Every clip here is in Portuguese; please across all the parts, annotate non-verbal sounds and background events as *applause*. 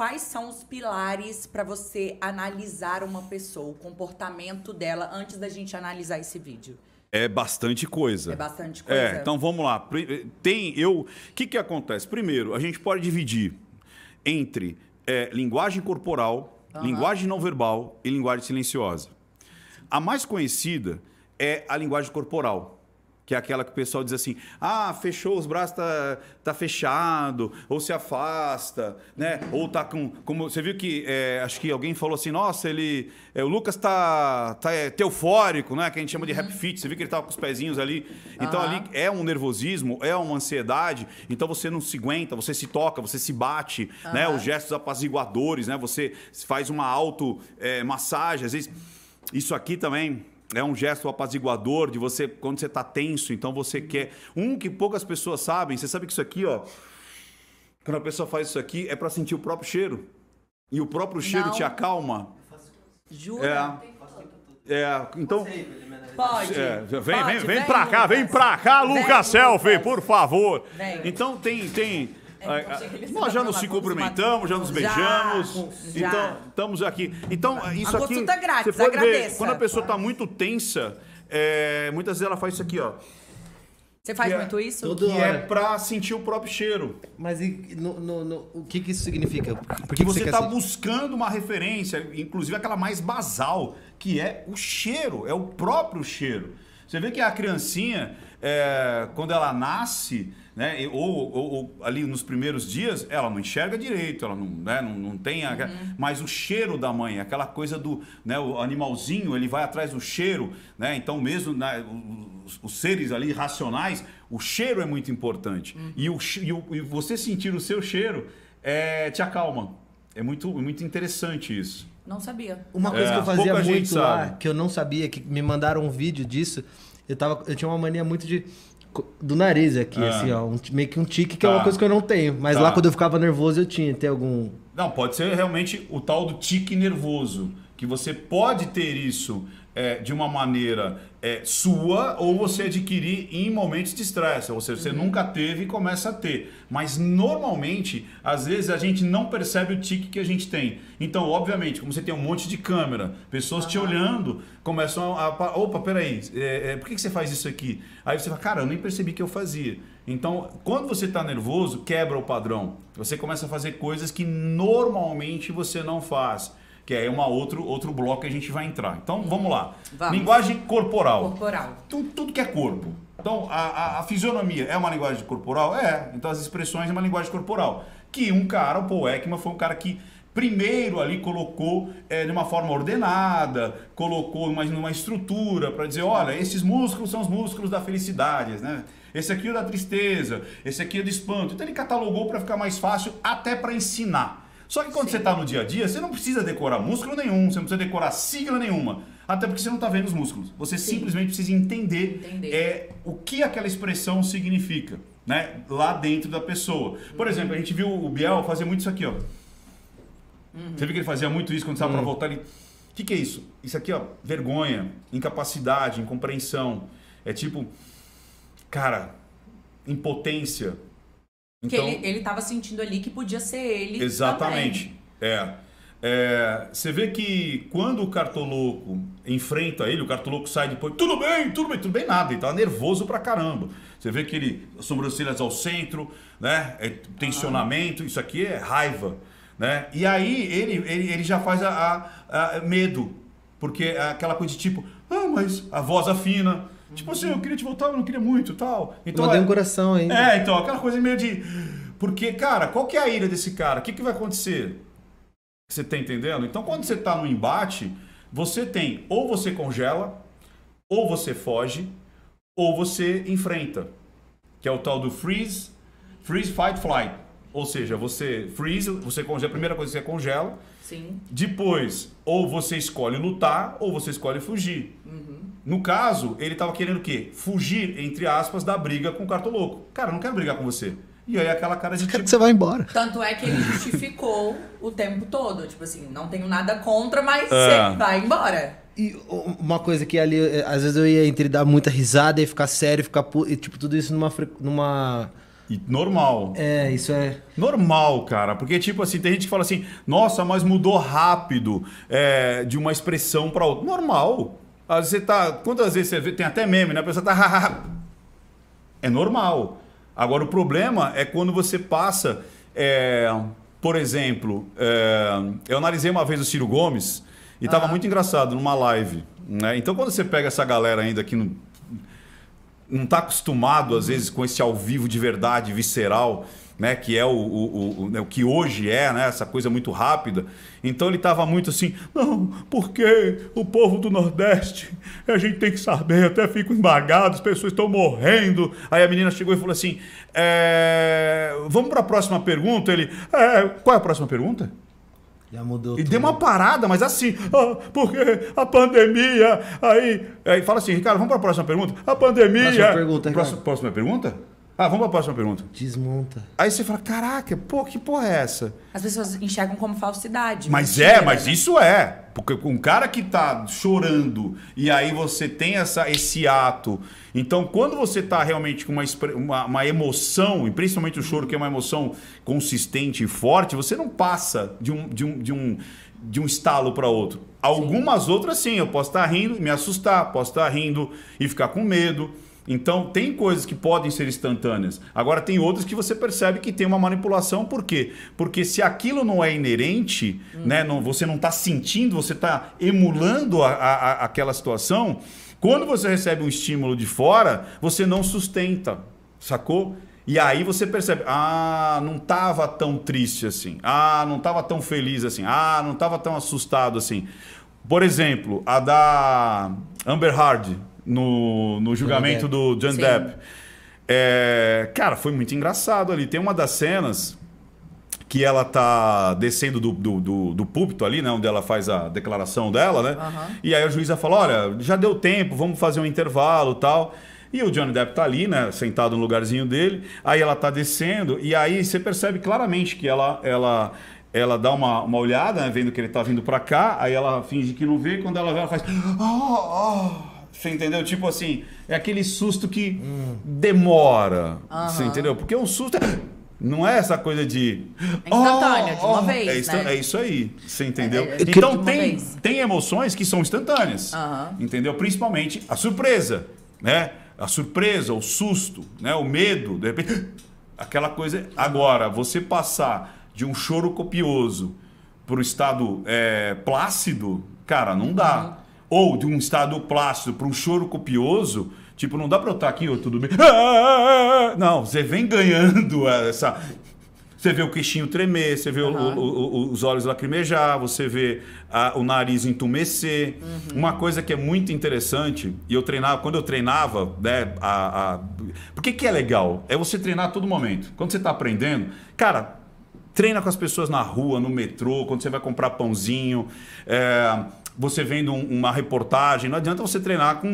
quais são os pilares para você analisar uma pessoa, o comportamento dela, antes da gente analisar esse vídeo? É bastante coisa. É bastante é, coisa. É, então vamos lá. Eh, tem eu. O que, que acontece? Primeiro, a gente pode dividir entre é, linguagem corporal, uhum. linguagem não verbal e linguagem silenciosa. A mais conhecida é a linguagem corporal que é aquela que o pessoal diz assim: ah, fechou os braços, tá, tá fechado, ou se afasta, né? Ou tá com. Como, você viu que é, acho que alguém falou assim, nossa, ele. É, o Lucas tá, tá é, teufórico, né? Que a gente chama de rap uhum. fit. Você viu que ele tava com os pezinhos ali. Então uhum. ali é um nervosismo, é uma ansiedade. Então você não se aguenta, você se toca, você se bate, uhum. né? Os gestos apaziguadores, né? Você faz uma auto-massagem, é, às vezes. Isso aqui também é um gesto apaziguador de você, quando você está tenso, então você quer. Um que poucas pessoas sabem, você sabe que isso aqui, ó. Quando a pessoa faz isso aqui, é para sentir o próprio cheiro. E o próprio cheiro Não. te acalma. Jura? É. é então. Pode. É, vem, pode, vem, vem, vem pra cá, vem pra cá, Lucas Selfie, por favor. Vem. Então tem, tem é, nós já nos se cumprimentamos, já nos beijamos. Já, então, já. estamos aqui. Então, isso a aqui. Consulta é grátis, agradeça. ver, quando a pessoa está muito tensa, é, muitas vezes ela faz isso aqui, ó. Você faz que é muito é, isso? e é pra sentir o próprio cheiro. Mas e, no, no, no, o que, que isso significa? Por que, que você, você tá buscando uma referência, inclusive aquela mais basal, que é o cheiro, é o próprio cheiro. Você vê que a criancinha, é, quando ela nasce, né, ou, ou, ou, ali nos primeiros dias, ela não enxerga direito, ela não, né, não, não tem. A... Uhum. Mas o cheiro da mãe, aquela coisa do. Né, o animalzinho, ele vai atrás do cheiro, né? Então, mesmo né, os, os seres ali racionais, o cheiro é muito importante. Uhum. E, o, e, o, e você sentir o seu cheiro é, te acalma. É muito, muito interessante isso. Não sabia. Uma é, coisa é, que eu fazia muito lá, que eu não sabia, que me mandaram um vídeo disso, eu, tava, eu tinha uma mania muito de do nariz aqui, ah. assim, ó. Um, meio que um tique, que tá. é uma tá. coisa que eu não tenho. Mas tá. lá quando eu ficava nervoso, eu tinha. Tem algum. Não, pode ser realmente o tal do tique nervoso. Que você pode ter isso, é, de uma maneira é, sua ou você adquirir em momentos de estresse, ou seja, você uhum. nunca teve e começa a ter. Mas normalmente, às vezes a gente não percebe o tique que a gente tem. Então, obviamente, como você tem um monte de câmera, pessoas uhum. te olhando, começam a, a opa, peraí, é, é, por que, que você faz isso aqui? Aí você fala, cara, eu nem percebi que eu fazia. Então, quando você está nervoso, quebra o padrão. Você começa a fazer coisas que normalmente você não faz que é uma outro, outro bloco que a gente vai entrar. Então uhum. vamos lá. Vamos. Linguagem corporal. Corporal. Tudo, então, tudo que é corpo. Então, a, a, a, fisionomia é uma linguagem corporal? É. Então, as expressões é uma linguagem corporal. Que um cara, o Paul Ekman, foi um cara que primeiro ali colocou é, de uma forma ordenada, colocou uma, numa estrutura para dizer, olha, esses músculos são os músculos da felicidade, né? Esse aqui é o da tristeza, esse aqui é do espanto. Então, ele catalogou para ficar mais fácil até para ensinar. Só que quando Sim. você está no dia a dia, você não precisa decorar músculo nenhum, você não precisa decorar sigla nenhuma. Até porque você não está vendo os músculos. Você Sim. simplesmente precisa entender, entender, É, o que aquela expressão significa, né? Lá dentro da pessoa. Por uhum. exemplo, a gente viu o Biel fazer muito isso aqui, ó. Uhum. Você viu que ele fazia muito isso quando estava uhum. para voltar? Ele... O que, que é isso? Isso aqui, ó, vergonha, incapacidade, incompreensão. É tipo, cara, impotência, então, que ele estava então sentindo ali que podia ser ele. Exatamente. Também. É. Você vê que quando o cartoloco enfrenta ele, o cartoloco sai depois, tudo bem, tudo bem, tudo bem, nada. Ele tá nervoso pra caramba. Você vê que ele, as sobrancelhas ao centro, né? É tensionamento, isso aqui é raiva. Né? E aí ele, ele, ele já faz a, a, a medo, porque é aquela coisa de tipo, ah, mas a voz afina, Tipo assim, eu queria te voltar, mas não queria muito tal. Então, Mandei é um coração ainda. É, então, aquela coisa meio de. Porque, cara, qual que é a ira desse cara? O que, que vai acontecer? Você tá entendendo? Então, quando você tá no embate, você tem ou você congela, ou você foge, ou você enfrenta. Que é o tal do freeze, freeze, fight, flight. Ou seja, você freeze, você congela, a primeira coisa que você congela. Sim. Depois, ou você escolhe lutar, ou você escolhe fugir. Hum. No caso, ele estava querendo o quê? Fugir, entre aspas, da briga com o cartoloco. Cara, eu não quero brigar com você. E aí aquela cara de tipo... que você vai embora. Tanto é que ele justificou o tempo todo. Tipo assim, não tenho nada contra, mas é. você vai embora. E uma coisa que ali, eh, às vezes eu ia entre dar muita risada e ficar sério, ficar e, tipo, tudo isso numa. numa... E normal. É, isso é. Normal, cara. Porque, tipo assim, tem gente que fala assim, nossa, mas mudou rápido é, de uma expressão para outra. Normal. Você tá, quantas vezes você vê, tem até meme, né? A pessoa tá é normal. Agora o problema é quando você passa, é, por exemplo, é, eu analisei uma vez o Ciro Gomes e estava ah. muito engraçado numa live, né? Então quando você pega essa galera ainda que não não está acostumado às vezes com esse ao vivo de verdade, visceral, né, que é o, o, o, né, o, que hoje é, né, essa coisa muito rápida. Então ele estava muito assim, não, porque o povo do Nordeste, a gente tem que saber, até fico embagado, as pessoas estão morrendo. Aí a menina chegou e falou assim, é, vamos para a próxima pergunta. Ele, é, qual é a próxima pergunta? Já mudou. E tudo. deu uma parada, mas assim, ah, porque a pandemia. Aí, aí fala assim, Ricardo, vamos para a próxima pergunta. A pandemia. Próxima pergunta, Ricardo. Próxima, próxima pergunta? Ah, vamos para a próxima pergunta. Desmonta. Aí você fala, caraca, pô, que porra é essa? As pessoas enxergam como falsidade. Mas mentira, é, né? mas né? isso é. Porque um cara que tá chorando e aí você tem essa, esse ato. Então, quando você tá realmente com uma, uma, uma emoção, e principalmente o choro, que é uma emoção consistente e forte, você não passa de um, de um, de um, de um estalo para outro. Algumas sim. outras, sim, eu posso estar tá rindo, me assustar, posso estar tá rindo e ficar com medo. Então, tem coisas que podem ser instantâneas. Agora, tem outras que você percebe que tem uma manipulação. Por quê? Porque se aquilo não é inerente, uhum. né, não, você não está sentindo, você está emulando a, a, aquela situação. Quando você recebe um estímulo de fora, você não sustenta, sacou? E aí você percebe, ah, não estava tão triste assim, ah, não estava tão feliz assim, ah, não estava tão assustado assim. Por exemplo, a da Amber Hard, no, no julgamento do John Sim. Depp. É, cara, foi muito engraçado ali. Tem uma das cenas que ela tá descendo do, do, do, do púlpito ali, né? Onde ela faz a declaração dela, né? E aí a juíza fala: olha, já deu tempo, vamos fazer um intervalo tal. E o Johnny Depp tá ali, né? Sentado no lugarzinho dele. Aí ela tá descendo, e aí você percebe claramente que ela. ela ela dá uma, uma olhada, né, vendo que ele tá vindo para cá, aí ela finge que não vê, quando ela vê, ela faz. Oh, oh. Você entendeu? Tipo assim, é aquele susto que hum. demora. Uhum. Você entendeu? Porque um susto. É, não é essa coisa de. É instantânea, oh, de uma oh, oh, vez. É, isso, né? é isso aí. Você entendeu? É, é, é então tem, tem emoções que são instantâneas. Uhum. Entendeu? Principalmente a surpresa, né? A surpresa, o susto, né? O medo, de repente. *gasps* Aquela coisa. Agora, você passar de um choro copioso para o estado é, plácido, cara, não dá. Uhum ou de um estado plácido para um choro copioso, tipo, não dá para eu estar tá aqui, ô, tudo bem. Ah, não, você vem ganhando essa. Você vê o queixinho tremer, você vê uhum. o, o, os olhos lacrimejar, você vê a, o nariz entumecer. Uhum. Uma coisa que é muito interessante, e eu treinava, quando eu treinava, né, a, a... por que, que é legal? É você treinar a todo momento. Quando você está aprendendo, cara, treina com as pessoas na rua, no metrô, quando você vai comprar pãozinho. É você vendo uma reportagem, não adianta você treinar com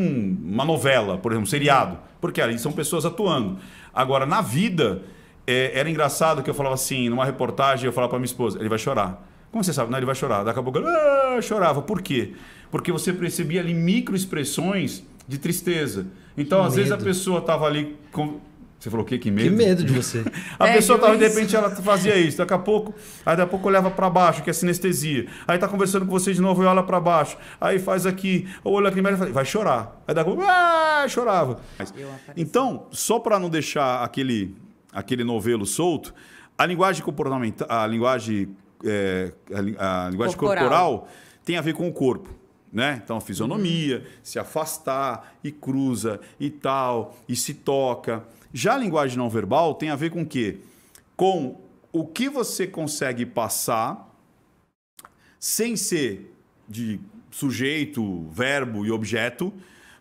uma novela, por exemplo, um seriado, porque ali são pessoas atuando. Agora, na vida, é, era engraçado que eu falava assim, numa reportagem, eu falava para minha esposa, ele vai chorar. Como você sabe? Não, ele vai chorar. Daqui a pouco, ah, chorava. Por quê? Porque você percebia ali microexpressões de tristeza. Então, que às medo. vezes a pessoa estava ali... Com você falou o quê? Que medo? Que medo de você. *laughs* a é, pessoa, tava, de repente, ela fazia isso. Daqui a pouco, aí daqui a pouco olhava para baixo, que é sinestesia. Aí tá conversando com você de novo e olha para baixo. Aí faz aqui, olha aqui, vai chorar. Aí daqui a pouco, ah, chorava. Então, só para não deixar aquele, aquele novelo solto, a linguagem comportamental, a linguagem, é, a, a, linguagem corporal. corporal tem a ver com o corpo. Né? Então, fisionomia, uhum. se afastar, e cruza, e tal, e se toca. Já a linguagem não verbal tem a ver com o quê? Com o que você consegue passar sem ser de sujeito, verbo e objeto,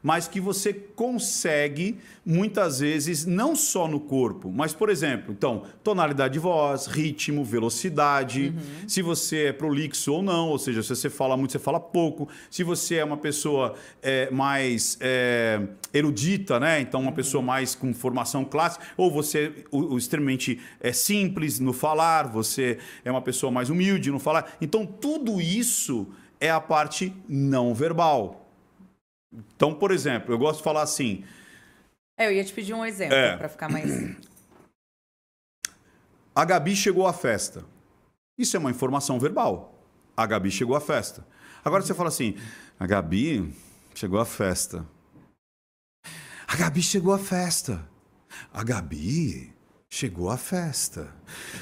mas que você consegue muitas vezes não só no corpo, mas por exemplo, então, tonalidade de voz, ritmo, velocidade, uhum. se você é prolixo ou não, ou seja, se você fala muito, você fala pouco, se você é uma pessoa é, mais é, erudita, né? Então, uma uhum. pessoa mais com formação clássica, ou você o, o extremamente é, simples no falar, você é uma pessoa mais humilde no falar. Então, tudo isso é a parte não verbal. Então, por exemplo, eu gosto de falar assim. É, eu ia te pedir um exemplo é, para ficar mais. A Gabi chegou à festa. Isso é uma informação verbal. A Gabi chegou à festa. Agora você fala assim: a Gabi chegou à festa. A Gabi chegou à festa. A Gabi chegou à festa.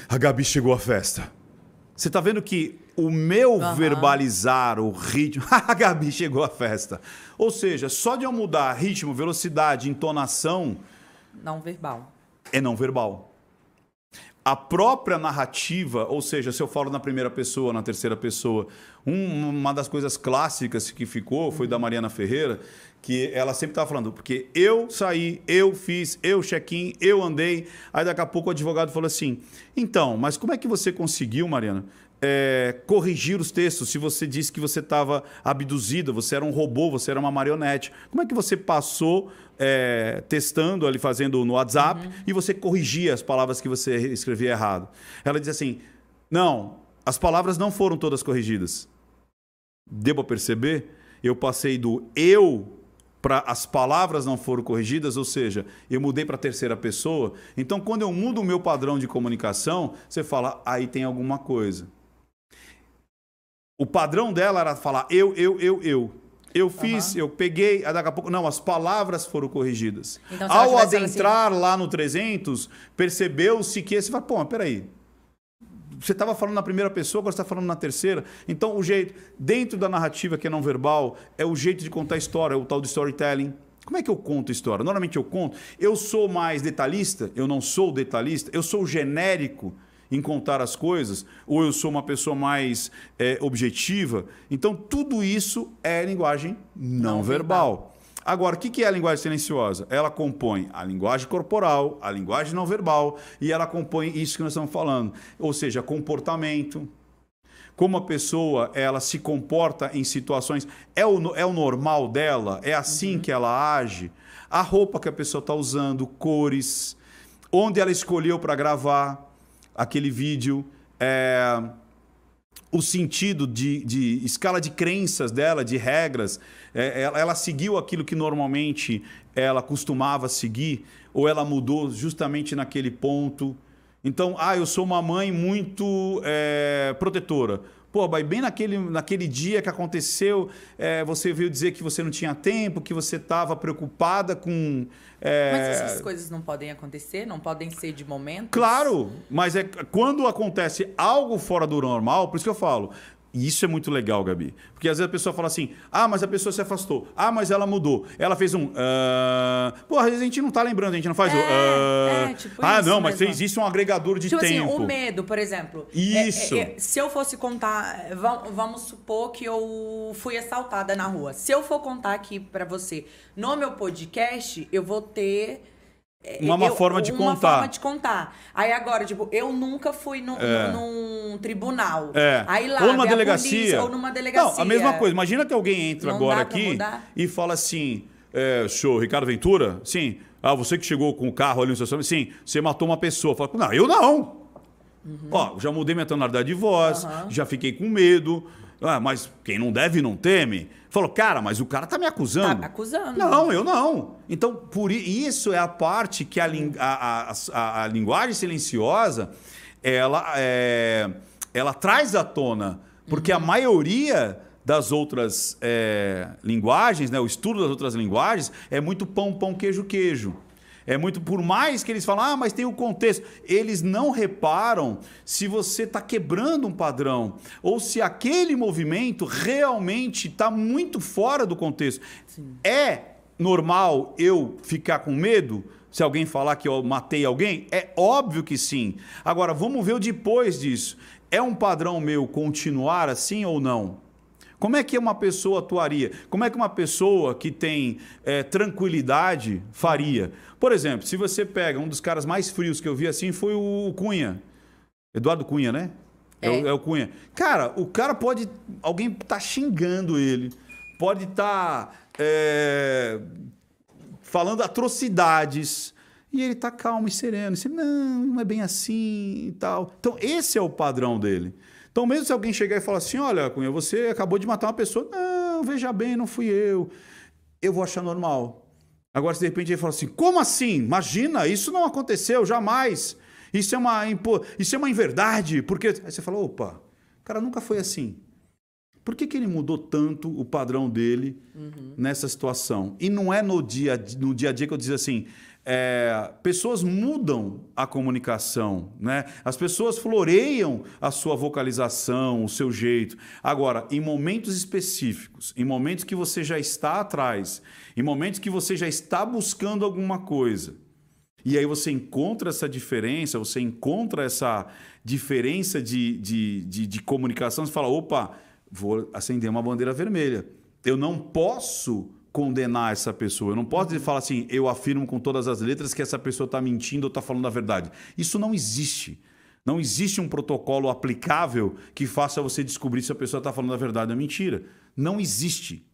A Gabi chegou à festa. Você tá vendo que o meu uhum. verbalizar, o ritmo. *laughs* a Gabi chegou à festa. Ou seja, só de eu mudar ritmo, velocidade, entonação. Não verbal. É não verbal a própria narrativa, ou seja, se eu falo na primeira pessoa, na terceira pessoa, um, uma das coisas clássicas que ficou foi da uhum. Mariana Ferreira, que ela sempre estava falando, porque eu saí, eu fiz, eu check-in, eu andei. Aí daqui a pouco o advogado falou assim: então, mas como é que você conseguiu, Mariana, é, corrigir os textos. Se você disse que você estava abduzida, você era um robô, você era uma marionete. Como é que você passou é, testando ali, fazendo no WhatsApp, uhum. e você corrigia as palavras que você escrevia errado? Ela diz assim: não, as palavras não foram todas corrigidas. Debo perceber? Eu passei do eu para as palavras não foram corrigidas, ou seja, eu mudei para a terceira pessoa. Então, quando eu mudo o meu padrão de comunicação, você fala, aí tem alguma coisa. O padrão dela era falar eu, eu, eu, eu. Eu fiz, uhum. eu peguei, daqui a pouco. Não, as palavras foram corrigidas. Então, Ao adentrar assim... lá no 300, percebeu-se que esse. Pô, mas peraí. Você estava falando na primeira pessoa, agora você está falando na terceira. Então, o jeito. Dentro da narrativa que é não verbal, é o jeito de contar história, é o tal de storytelling. Como é que eu conto história? Normalmente eu conto. Eu sou mais detalhista, eu não sou detalhista, eu sou genérico em contar as coisas, ou eu sou uma pessoa mais é, objetiva. Então, tudo isso é linguagem não, não verbal. verbal. Agora, o que é a linguagem silenciosa? Ela compõe a linguagem corporal, a linguagem não verbal, e ela compõe isso que nós estamos falando, ou seja, comportamento, como a pessoa ela se comporta em situações, é o, é o normal dela, é assim uhum. que ela age, a roupa que a pessoa está usando, cores, onde ela escolheu para gravar, aquele vídeo, é, o sentido de, de, escala de crenças dela, de regras, é, ela, ela seguiu aquilo que normalmente ela costumava seguir, ou ela mudou justamente naquele ponto. Então, ah, eu sou uma mãe muito é, protetora. Pô, bem naquele, naquele dia que aconteceu, é, você veio dizer que você não tinha tempo, que você estava preocupada com. É... Mas essas coisas não podem acontecer, não podem ser de momento? Claro, mas é quando acontece algo fora do normal, por isso que eu falo, e isso é muito legal, Gabi. Porque às vezes a pessoa fala assim: ah, mas a pessoa se afastou. Ah, mas ela mudou. Ela fez um. Uh... Ah, Pô, às vezes a gente não tá lembrando, a gente não faz é, o. Uh... Ah, é, tipo ah, não, mas fez isso um agregador de tipo tempo. Assim, o medo, por exemplo. É, é, isso. É, se eu fosse contar. Vamos supor que eu fui assaltada na rua. Se eu for contar aqui para você no meu podcast, eu vou ter uma, uma eu, forma de uma contar. Uma forma de contar. Aí agora, tipo, eu nunca fui no, é. no, num tribunal. É. Aí lá, ou numa delegacia. Polícia, ou numa delegacia. Não, a mesma coisa. Imagina que alguém entra Não agora aqui mudar. e fala assim: é, senhor Ricardo Ventura? Sim. Ah, você que chegou com o carro ali no estacionamento? Sim, você matou uma pessoa. Fala, não, eu não. Uhum. Ó, já mudei minha tonalidade de voz, uhum. já fiquei com medo, ah, mas quem não deve não teme. Falou, cara, mas o cara tá me acusando. Tá acusando. Não, eu não. Então, por isso é a parte que a, a, a, a linguagem silenciosa ela, é, ela traz à tona. Porque uhum. a maioria das outras é, linguagens, né, o estudo das outras linguagens, é muito pão, pão, queijo, queijo. É muito por mais que eles falam, ah, mas tem o contexto. Eles não reparam se você está quebrando um padrão ou se aquele movimento realmente está muito fora do contexto. Sim. É normal eu ficar com medo? Se alguém falar que eu matei alguém, é óbvio que sim. Agora, vamos ver o depois disso. É um padrão meu continuar assim ou não? Como é que uma pessoa atuaria? Como é que uma pessoa que tem é, tranquilidade faria? Por exemplo, se você pega um dos caras mais frios que eu vi assim foi o Cunha. Eduardo Cunha, né? É, é, o, é o, Cunha. Cara, o cara pode. Alguém tá xingando ele, pode estar tá, eh, falando atrocidades. E ele tá calmo e sereno. Ele, não, não é bem assim e tal. Então, esse é o padrão dele. Então, mesmo se alguém chegar e falar assim: olha, Cunha, você acabou de matar uma pessoa, não, veja bem, não fui eu. Eu vou achar normal. Agora, se de repente ele fala assim: como assim? Imagina, isso não aconteceu, jamais. Isso é uma, impo... isso é uma inverdade, porque. Aí você fala: opa, cara nunca foi assim. Por que, que ele mudou tanto o padrão dele uhum. nessa situação? E não é no dia, no dia a dia que eu dizia assim, é, pessoas mudam a comunicação, né? As pessoas floreiam a sua vocalização, o seu jeito. Agora, em momentos específicos, em momentos que você já está atrás, em momentos que você já está buscando alguma coisa, e aí você encontra essa diferença, você encontra essa diferença de, de, de, de comunicação, você fala: opa, vou acender uma bandeira vermelha. Eu não posso condenar essa pessoa. Eu não posso uhum. falar assim, eu afirmo com todas as letras que essa pessoa está mentindo ou está falando a verdade. Isso não existe. Não existe um protocolo aplicável que faça você descobrir se a pessoa está falando a verdade ou a mentira. Não existe.